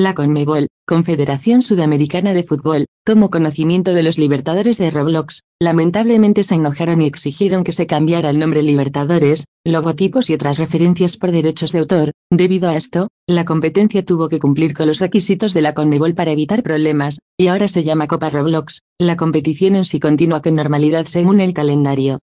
La Conmebol, Confederación Sudamericana de Fútbol, tomó conocimiento de los Libertadores de Roblox, lamentablemente se enojaron y exigieron que se cambiara el nombre Libertadores, logotipos y otras referencias por derechos de autor. Debido a esto, la competencia tuvo que cumplir con los requisitos de la Conmebol para evitar problemas, y ahora se llama Copa Roblox. La competición en sí continúa con normalidad según el calendario.